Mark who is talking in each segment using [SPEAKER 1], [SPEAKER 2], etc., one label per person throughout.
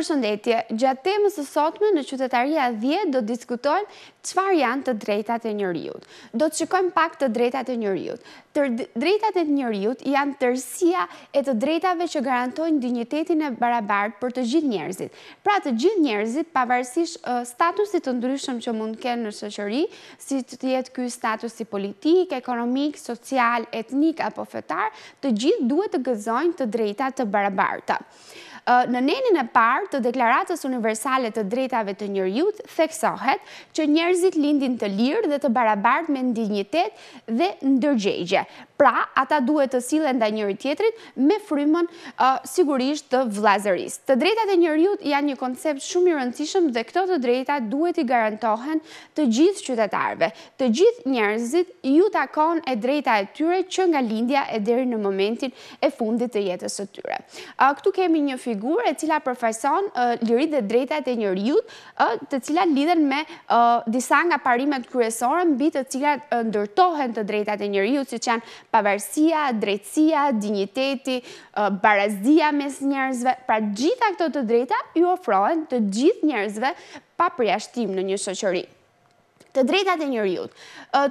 [SPEAKER 1] Përshëndetje, gjatë temës së sotme në qytetaria 10 do të diskutojmë qëfar janë të drejtat e njëriut. Do të shikojmë pak të drejtat e njëriut. Të drejtat e njëriut janë tërsia e të drejtave që garantojnë dignitetin e barabart për të gjithë njerëzit. Pra të gjithë njerëzit, pavarësish statusit të ndryshëm që mund kënë në shëqëri, si të jetë kjoj statusi politik, ekonomik, social, etnik apo fetar, të gjithë duhet të gëzojnë të drejtat të barabarta në nenin e parë të deklaratës universale të drejtave të njërjut, theksohet që njerëzit lindin të lirë dhe të barabart me ndinjitet dhe ndërgjegje. Pra, ata duhet të silen dhe njëri tjetrit me frymën sigurisht të vlazëris. Të drejtate njërjut janë një koncept shumë i rëndësishëm dhe këto të drejta duhet i garantohen të gjithë qytetarve. Të gjithë njerëzit ju takon e drejta e tyre që nga lindja e deri në momentin e fundit të jetës të tyre. Këtu kemi një figurë figurë e cila përfajson lirit dhe drejta e njëriut, të cila lidhen me disa nga parimet kryesore në bitë të cila ndërtohen të drejta e njëriut, si janë pavarësia, drejtsia, digniteti, barazia mes njerëzve, pra gjitha këto të drejta ju ofrohen të gjithë njerëzve pa përjashtim në një shëqërinë të drejtat e njëriut.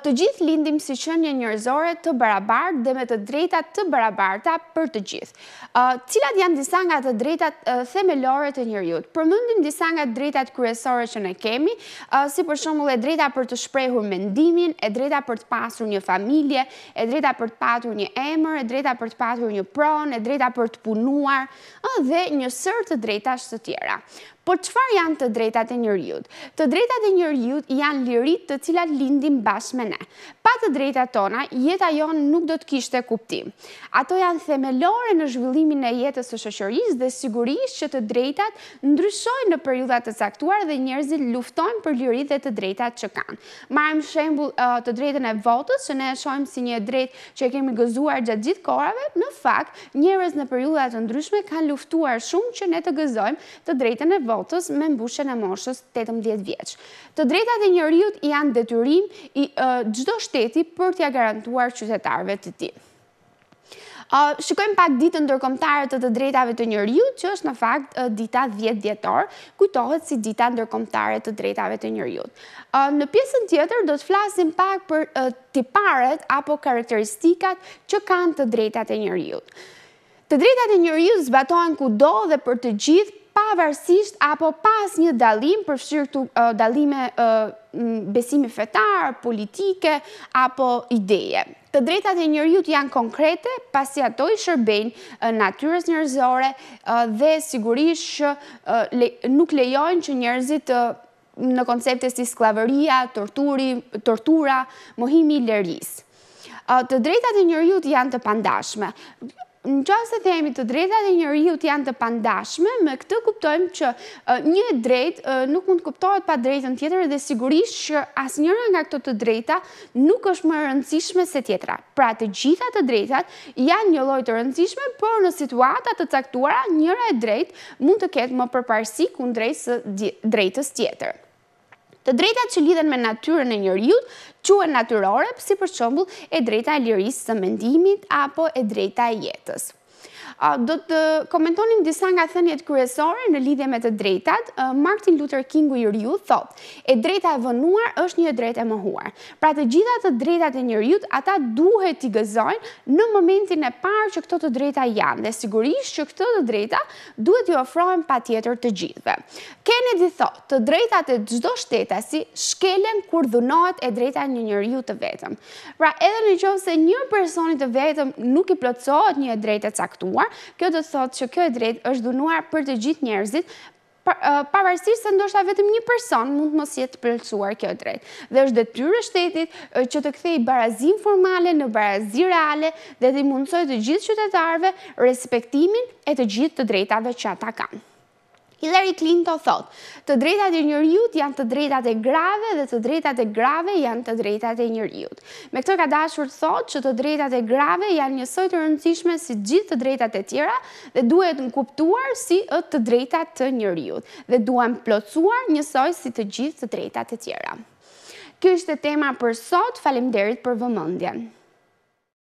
[SPEAKER 1] Të gjithë lindim si një njërzore të barabart dhe me të drejtat të barabarta për të gjithë. Cilat janë disa nga të drejtat themelore të njëriut? Përmëndim disa nga drejtat kryesore që ne kemi, si për shumë e drejta për të shprehur mendimin, e drejta për të pasur një familje, e drejta për të patur një emër, e drejta për të patur një pron, e drejta për të punuar, dhe një sër të drejtash të tjera. Por qëfar janë të drejtate njëriut? Të drejtate njëriut janë lirit të cilat lindim bashkë me ne. Pa të drejtat tona, jeta jonë nuk do të kishte kuptim. Ato janë themelore në zhvillimin e jetës së shëshërisë dhe sigurisht që të drejtat ndryshojnë në periudat të saktuar dhe njerëzit luftojnë për lirit dhe të drejtat që kanë. Marëm shembul uh, të drejten e votës që ne e shojmë si një drejt që e kemi gëzuar gjatë gjithë korave, në fakt, njerëz në periudat të ndryshme kanë luftuar shumë që ne të gëzojmë të drejtën e votës me mbushen e moshës 18 vjeqë. Të drejta dhe njëriut janë detyrim i gjdo shteti për tja garantuar qytetarve të ti. Shikojmë pak ditë ndërkomtare të të drejtave të njëriu, që është në fakt dita 10 djetor, kujtohet si dita ndërkomtare të drejtave të njëriu. Në pjesën tjetër, do të flasim pak për tiparet apo karakteristikat që kanë të drejtate njëriu. Të drejtate njëriu zbatojnë ku do dhe për të gjithë pavarësisht apo pas një dalim përfshirë të dalime besimi fetar, politike apo ideje. Të drejtat e njëriut janë konkrete, pasi ato i shërbejnë natyres njërzore dhe sigurisht që nuk lejojnë që njërzit në konceptet si sklaveria, torturi, tortura, mohimi i lërisë. Të drejtat e njëriut janë të pandashme në qasë të themi të drejtat e të janë të pandashme, me këtë kuptojmë që një drejt nuk mund kuptohet pa drejtën tjetër dhe sigurisht që asë njëra nga këto të drejta nuk është më rëndësishme se tjetra. Pra të gjitha të drejtat janë një lojtë rëndësishme, por në situatat të caktuara njëra e drejt mund të ketë më përparsi kundrejtës tjetër. Të drejta që lidhen me natyrën e njërjut, quen natyrore, si për shumbull e drejta e lirisë të mendimit apo e drejta e jetës do të komentonim disa nga thënjet kryesore në lidhje me të drejtat. Martin Luther Kingu i rju thot, e drejta e vënuar është një drejt e mëhuar. Pra të gjitha të drejtat e një rjut, ata duhet t'i gëzojnë në momentin e parë që këto të drejta janë, dhe sigurisht që këto të drejta duhet t'i ofrojnë pa tjetër të gjithve. Kennedy thot, të drejtat e gjdo shtetasi shkelen kur dhunohet e drejta një një rju të vetëm. Pra edhe në qovë se një personit të vetëm nuk i plotësohet një drejtë caktuar, dënuar, kjo do të thotë që kjo e drejt është dënuar për të gjithë njerëzit, pavarësisht se ndoshta vetëm një person mund të mos jetë pëlqyer kjo drejt. Dhe është të e shtetit që të kthejë barazim formale në barazi reale dhe të mundsojë të gjithë qytetarëve respektimin e të gjithë të drejtave që ata kanë. Hillary Clinton thot, të drejtat e njëriut janë të drejtat e grave dhe të drejtat e grave janë të drejtat e njëriut. Me këtë ka dashur thot që të drejtat e grave janë njësoj të rëndësishme si gjithë të drejtat e tjera dhe duhet në kuptuar si të drejtat të njëriut dhe duhet plotësuar njësoj si të gjithë të drejtat e tjera. Kjo është tema për sot, falim derit për vëmëndjen.